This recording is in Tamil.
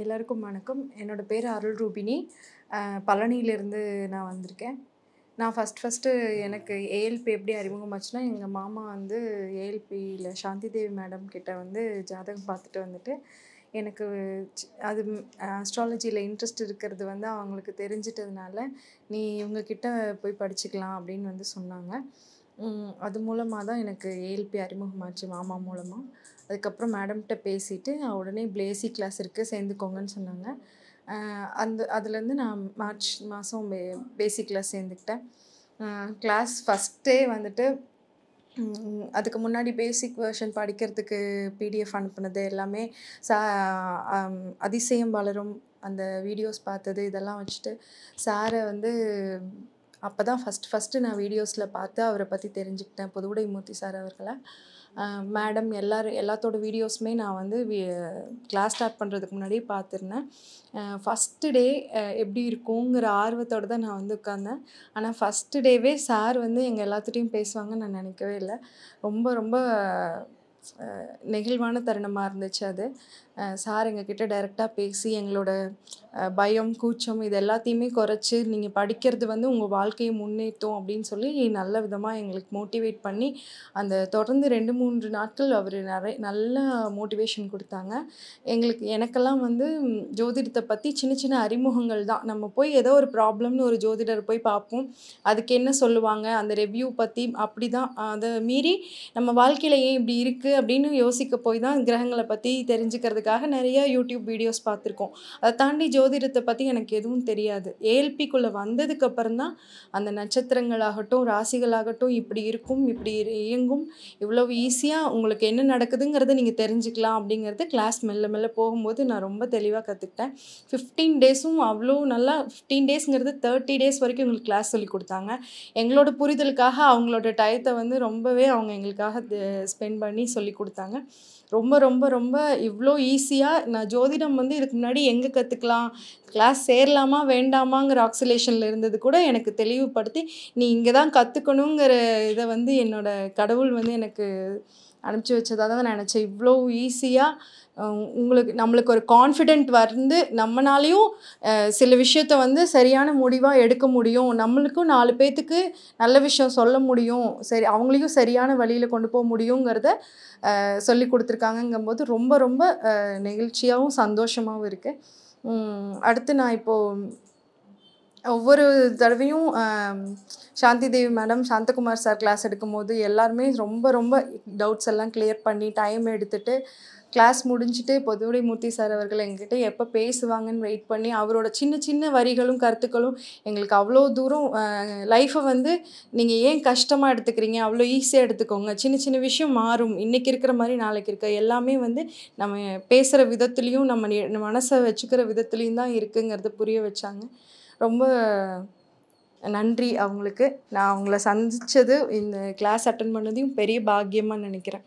எல்லாருக்கும் வணக்கம் என்னோடய பேர் அருள் ரூபினி பழனியிலேருந்து நான் வந்திருக்கேன் நான் ஃபஸ்ட் ஃபஸ்ட்டு எனக்கு ஏஎல்பி எப்படி அறிமுகமாச்சுன்னா எங்கள் மாமா வந்து ஏஎல்பியில் சாந்தி தேவி மேடம் கிட்ட வந்து ஜாதகம் பார்த்துட்டு வந்துட்டு எனக்கு அது அஸ்ட்ராலஜியில் இன்ட்ரெஸ்ட் இருக்கிறது வந்து அவங்களுக்கு தெரிஞ்சிட்டதுனால நீ இவங்கக்கிட்ட போய் படிச்சுக்கலாம் அப்படின்னு வந்து சொன்னாங்க அது மூலமாக தான் எனக்கு ஏஎல்பி அறிமுகமாச்சு மாமா மூலமாக அதுக்கப்புறம் மேடம்கிட்ட பேசிவிட்டு உடனே பிளேசி கிளாஸ் இருக்குது சேர்ந்துக்கோங்கன்னு சொன்னாங்க அந்த அதுலேருந்து நான் மார்ச் மாதம் பே பேசிக் கிளாஸ் சேர்ந்துக்கிட்டேன் கிளாஸ் ஃபஸ்ட்டே வந்துட்டு அதுக்கு முன்னாடி பேசிக் வேர்ஷன் படிக்கிறதுக்கு பிடிஎஃப் அனுப்புனது எல்லாமே சா அதிசயம் வளரும் அந்த வீடியோஸ் பார்த்தது இதெல்லாம் வச்சுட்டு சாரை வந்து அப்போ தான் ஃபஸ்ட் ஃபஸ்ட்டு நான் வீடியோஸில் பார்த்து அவரை பற்றி தெரிஞ்சுக்கிட்டேன் புதுவுடை மூர்த்தி சார் அவர்களை மேடம் எல்லோரும் எல்லாத்தோட வீடியோஸுமே நான் வந்து கிளாஸ் ஸ்டார்ட் பண்ணுறதுக்கு முன்னாடி பார்த்துருந்தேன் ஃபஸ்ட்டு டே எப்படி இருக்குங்கிற ஆர்வத்தோடு தான் நான் வந்து உட்காந்தேன் ஆனால் ஃபஸ்ட்டு டேவே சார் வந்து எங்கள் எல்லாத்துட்டையும் பேசுவாங்கன்னு நான் நினைக்கவே இல்லை ரொம்ப ரொம்ப நெகிழ்வான தருணமாக இருந்துச்சு அது சார் எங்ககிட்ட டைரெக்டாக பேசி எங்களோட பயம் கூச்சம் இது எல்லாத்தையுமே குறைச்சி நீங்கள் படிக்கிறது வந்து உங்கள் வாழ்க்கையை முன்னேற்றும் அப்படின்னு சொல்லி நல்ல விதமாக எங்களுக்கு மோட்டிவேட் பண்ணி அந்த தொடர்ந்து ரெண்டு மூன்று நாட்கள் அவர் நிறைய நல்ல மோட்டிவேஷன் கொடுத்தாங்க எங்களுக்கு எனக்கெல்லாம் வந்து ஜோதிடத்தை பற்றி சின்ன சின்ன அறிமுகங்கள் தான் நம்ம போய் ஏதோ ஒரு ப்ராப்ளம்னு ஒரு ஜோதிடர் போய் பார்ப்போம் அதுக்கு என்ன சொல்லுவாங்க அந்த ரெவ்யூ பற்றி அப்படி தான் அதை மீறி நம்ம வாழ்க்கையில் ஏன் இப்படி இருக்குது அப்படின்னு யோசிக்க போய் தான் கிரகங்களை பற்றி தெரிஞ்சுக்கிறதுக்காக நிறைய யூடியூப் வீடியோஸ் பார்த்துருக்கோம் அதை தாண்டி ஜோதிடத்தை பற்றி எனக்கு எதுவும் தெரியாது ஏஎல்பிக்குள்ளே வந்ததுக்கப்புறம் தான் அந்த நட்சத்திரங்களாகட்டும் ராசிகளாகட்டும் இப்படி இருக்கும் இப்படி இயங்கும் இவ்வளோ ஈஸியாக உங்களுக்கு என்ன நடக்குதுங்கிறத நீங்கள் தெரிஞ்சுக்கலாம் அப்படிங்கிறது கிளாஸ் மெல்ல மெல்ல போகும்போது நான் ரொம்ப தெளிவாக கற்றுக்கிட்டேன் ஃபிஃப்டீன் டேஸும் அவ்வளோ நல்லா ஃபிஃப்டீன் டேஸுங்கிறது தேர்ட்டி டேஸ் வரைக்கும் எங்களுக்கு கிளாஸ் சொல்லி கொடுத்தாங்க எங்களோட புரிதலுக்காக அவங்களோட டயத்தை வந்து ரொம்பவே அவங்க எங்களுக்காக ஸ்பெண்ட் பண்ணி சொல்லி சொல்லி கொடுத்தாங்க ரொம்ப ரொம்ப ரொம்ப இவ்வளோ ஈஸியாக நான் ஜோதிடம் வந்து இதுக்கு முன்னாடி எங்கே கற்றுக்கலாம் கிளாஸ் சேரலாமா வேண்டாமாங்கிற ஆக்சிலேஷனில் இருந்தது கூட எனக்கு தெளிவுபடுத்தி நீ இங்கே தான் கற்றுக்கணுங்கிற இதை வந்து என்னோடய கடவுள் வந்து எனக்கு அனுப்பிச்சி வச்சதாக தான் நான் நினச்சேன் இவ்வளோ ஈஸியாக உங்களுக்கு நம்மளுக்கு ஒரு கான்ஃபிடென்ட் வந்து நம்மனாலையும் சில விஷயத்த வந்து சரியான முடிவாக எடுக்க முடியும் நம்மளுக்கும் நாலு பேர்த்துக்கு நல்ல விஷயம் சொல்ல முடியும் சரி அவங்களையும் சரியான வழியில் கொண்டு போக முடியுங்கிறத சொல்லி கொடுத்துருக்காங்கங்கும்போது ரொம்ப ரொம்ப நெகிழ்ச்சியாகவும் சந்தோஷமாகவும் இருக்குது அடுத்து நான் இப்போது ஒவ்வொரு தடவையும் Shanti Devi madam Santhakumar sir class எடுக்கும்போது எல்லாருமே ரொம்ப ரொம்ப டவுட்ஸ் எல்லாம் கிளியர் பண்ணி டைம் எடுத்துட்டு கிளாஸ் முடிஞ்சுட்டு பொதுவுடை மூர்த்தி சார் அவர்கள் எங்கிட்ட எப்போ பேசுவாங்கன்னு வெயிட் பண்ணி அவரோட சின்ன சின்ன வரிகளும் கருத்துக்களும் எங்களுக்கு அவ்வளோ தூரம் லைஃப்பை வந்து நீங்கள் ஏன் கஷ்டமாக எடுத்துக்கிறீங்க அவ்வளோ ஈஸியாக எடுத்துக்கோங்க சின்ன சின்ன விஷயம் மாறும் இன்றைக்கி இருக்கிற மாதிரி நாளைக்கு இருக்க எல்லாமே வந்து நம்ம பேசுகிற விதத்துலேயும் நம்ம மனசை வச்சுக்கிற விதத்துலேயும் தான் இருக்குங்கிறத புரிய வச்சாங்க ரொம்ப நன்றி அவங்களுக்கு நான் அவங்கள சந்தித்தது இந்த கிளாஸ் அட்டன் பண்ணதையும் பெரிய பாக்கியமாக நினைக்கிறேன்